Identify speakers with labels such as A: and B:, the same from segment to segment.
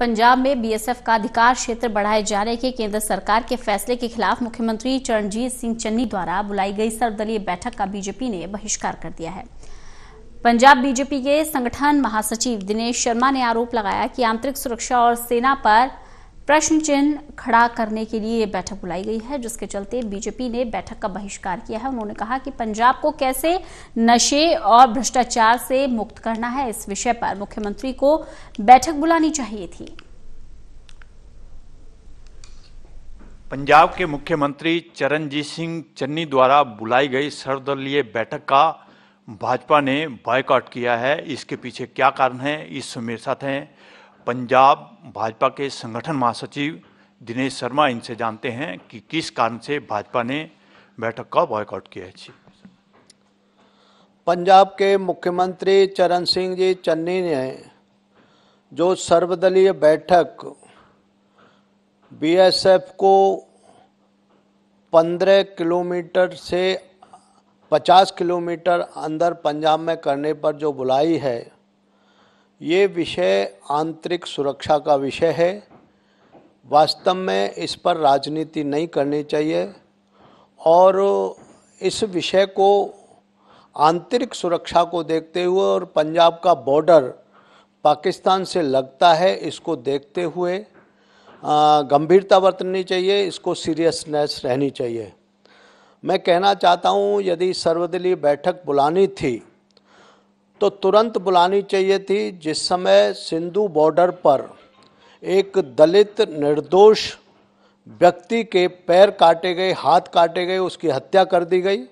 A: पंजाब में बीएसएफ का अधिकार क्षेत्र बढ़ाए जाने के केंद्र सरकार के फैसले के खिलाफ मुख्यमंत्री चरणजीत सिंह चन्नी द्वारा बुलाई गई सर्वदलीय बैठक का बीजेपी ने बहिष्कार कर दिया है पंजाब बीजेपी के संगठन महासचिव दिनेश शर्मा ने आरोप लगाया कि आंतरिक सुरक्षा और सेना पर प्रश्न चिन्ह खड़ा करने के लिए ये बैठक बुलाई गई है जिसके चलते बीजेपी ने बैठक का बहिष्कार किया है उन्होंने कहा कि पंजाब को कैसे नशे और भ्रष्टाचार से मुक्त करना है इस विषय पर मुख्यमंत्री को बैठक बुलानी चाहिए थी
B: पंजाब के मुख्यमंत्री चरणजीत सिंह चन्नी द्वारा बुलाई गई सर्वदलीय बैठक का भाजपा ने बायकॉट किया है इसके पीछे क्या कारण है इस मेरे साथ हैं पंजाब भाजपा के संगठन महासचिव दिनेश शर्मा इनसे जानते हैं कि किस कारण से भाजपा ने बैठक का बॉयकॉट किया है
A: पंजाब के मुख्यमंत्री चरण सिंह जी चन्नी ने जो सर्वदलीय बैठक बीएसएफ को 15 किलोमीटर से 50 किलोमीटर अंदर पंजाब में करने पर जो बुलाई है ये विषय आंतरिक सुरक्षा का विषय है वास्तव में इस पर राजनीति नहीं करनी चाहिए और इस विषय को आंतरिक सुरक्षा को देखते हुए और पंजाब का बॉर्डर पाकिस्तान से लगता है इसको देखते हुए गंभीरता बरतनी चाहिए इसको सीरियसनेस रहनी चाहिए मैं कहना चाहता हूँ यदि सर्वदलीय बैठक बुलानी थी तो तुरंत बुलानी चाहिए थी जिस समय सिंधु बॉर्डर पर एक दलित निर्दोष व्यक्ति के पैर काटे गए हाथ काटे गए उसकी हत्या कर दी गई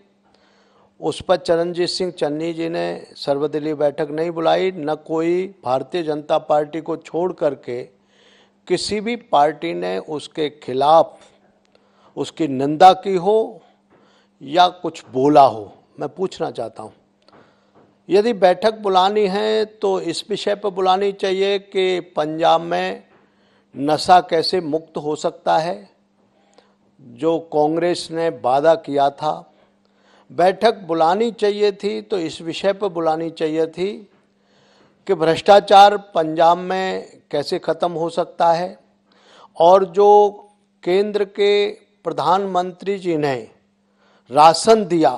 A: उस पर चरणजीत सिंह चन्नी जी ने सर्वदलीय बैठक नहीं बुलाई न कोई भारतीय जनता पार्टी को छोड़ करके किसी भी पार्टी ने उसके खिलाफ उसकी निंदा की हो या कुछ बोला हो मैं पूछना चाहता हूँ यदि बैठक बुलानी है तो इस विषय पर बुलानी चाहिए कि पंजाब में नशा कैसे मुक्त हो सकता है जो कांग्रेस ने वादा किया था बैठक बुलानी चाहिए थी तो इस विषय पर बुलानी चाहिए थी कि भ्रष्टाचार पंजाब में कैसे ख़त्म हो सकता है और जो केंद्र के प्रधानमंत्री जी ने राशन दिया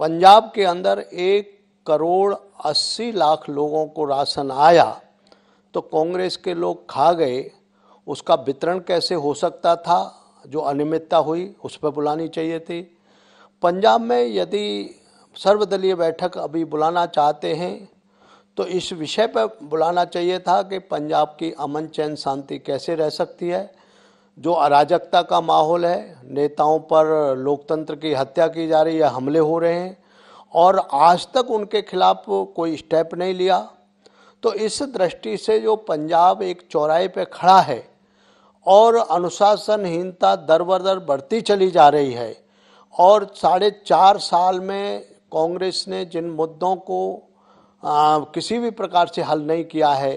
A: पंजाब के अंदर एक करोड़ अस्सी लाख लोगों को राशन आया तो कांग्रेस के लोग खा गए उसका वितरण कैसे हो सकता था जो अनियमितता हुई उस पर बुलानी चाहिए थी पंजाब में यदि सर्वदलीय बैठक अभी बुलाना चाहते हैं तो इस विषय पर बुलाना चाहिए था कि पंजाब की अमन चैन शांति कैसे रह सकती है जो अराजकता का माहौल है नेताओं पर लोकतंत्र की हत्या की जा रही है हमले हो रहे हैं और आज तक उनके खिलाफ कोई स्टेप नहीं लिया तो इस दृष्टि से जो पंजाब एक चौराहे पे खड़ा है और अनुशासनहीनता दर बर दर बढ़ती चली जा रही है और साढ़े चार साल में कांग्रेस ने जिन मुद्दों को आ, किसी भी प्रकार से हल नहीं किया है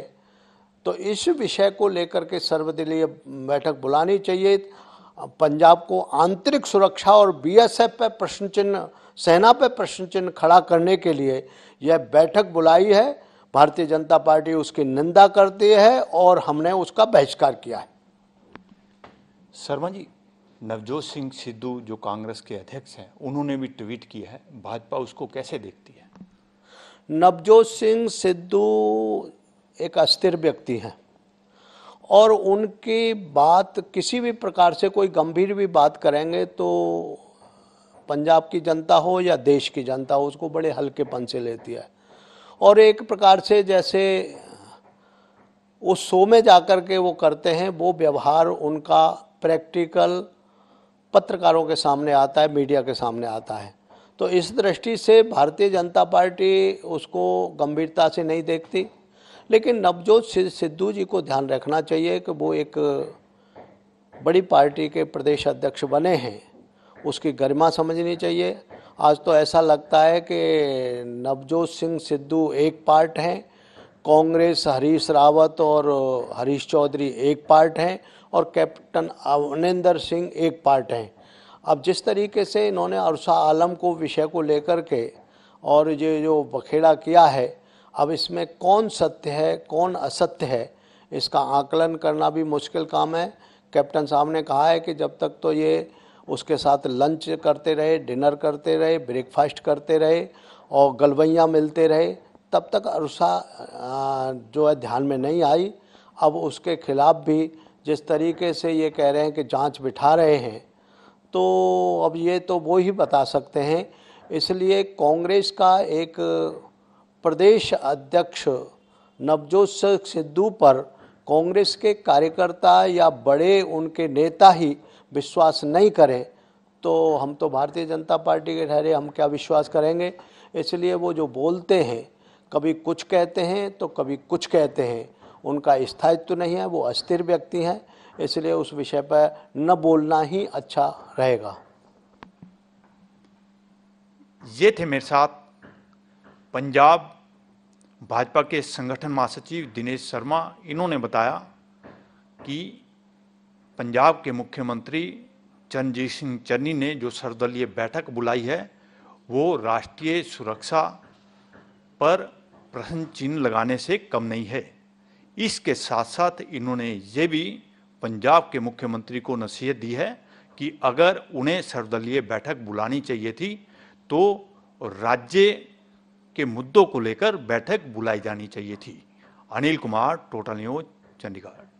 A: तो इस विषय को लेकर के सर्वदलीय बैठक बुलानी चाहिए पंजाब को आंतरिक सुरक्षा और बीएसएफ पर प्रश्न चिन्ह सेना पर प्रश्न चिन्ह खड़ा करने के लिए यह बैठक बुलाई है भारतीय जनता पार्टी उसकी निंदा करती है और हमने उसका बहिष्कार किया है
B: शर्मा जी नवजोत सिंह सिद्धू जो कांग्रेस के अध्यक्ष हैं उन्होंने भी ट्वीट किया है भाजपा उसको कैसे देखती है
A: नवजोत सिंह सिद्धू एक अस्थिर व्यक्ति हैं और उनकी बात किसी भी प्रकार से कोई गंभीर भी बात करेंगे तो पंजाब की जनता हो या देश की जनता हो उसको बड़े हल्केपन से लेती है और एक प्रकार से जैसे उस शो में जाकर के वो करते हैं वो व्यवहार उनका प्रैक्टिकल पत्रकारों के सामने आता है मीडिया के सामने आता है तो इस दृष्टि से भारतीय जनता पार्टी उसको गंभीरता से नहीं देखती लेकिन नवजोत सिद्धू जी को ध्यान रखना चाहिए कि वो एक बड़ी पार्टी के प्रदेश अध्यक्ष बने हैं उसकी गरिमा समझनी चाहिए आज तो ऐसा लगता है कि नवजोत सिंह सिद्धू एक पार्ट हैं कांग्रेस हरीश रावत और हरीश चौधरी एक पार्ट हैं और कैप्टन अमरिंदर सिंह एक पार्ट हैं अब जिस तरीके से इन्होंने अरसा आलम को विषय को लेकर के और ये जो बखेड़ा किया है अब इसमें कौन सत्य है कौन असत्य है इसका आकलन करना भी मुश्किल काम है कैप्टन साहब ने कहा है कि जब तक तो ये उसके साथ लंच करते रहे डिनर करते रहे ब्रेकफास्ट करते रहे और गलवैयाँ मिलते रहे तब तक अरुषा जो है ध्यान में नहीं आई अब उसके खिलाफ भी जिस तरीके से ये कह रहे हैं कि जांच बिठा रहे हैं तो अब ये तो वो ही बता सकते हैं इसलिए कांग्रेस का एक प्रदेश अध्यक्ष नवजोत सिद्धू पर कांग्रेस के कार्यकर्ता या बड़े उनके नेता ही विश्वास नहीं करें तो हम तो भारतीय जनता पार्टी के ठहरे हम क्या विश्वास करेंगे इसलिए वो जो बोलते हैं कभी कुछ कहते हैं तो कभी कुछ कहते हैं उनका स्थायित्व नहीं है वो अस्थिर व्यक्ति हैं इसलिए उस विषय पर न बोलना ही अच्छा रहेगा
B: ये थे मेरे साथ पंजाब भाजपा के संगठन महासचिव दिनेश शर्मा इन्होंने बताया कि पंजाब के मुख्यमंत्री चरणजीत सिंह चन्नी ने जो सर्वदलीय बैठक बुलाई है वो राष्ट्रीय सुरक्षा पर प्रश्न चिन्ह लगाने से कम नहीं है इसके साथ साथ इन्होंने ये भी पंजाब के मुख्यमंत्री को नसीहत दी है कि अगर उन्हें सर्वदलीय बैठक बुलानी चाहिए थी तो राज्य के मुद्दों को लेकर बैठक बुलाई जानी चाहिए थी अनिल कुमार टोटल न्यूज चंडीगढ़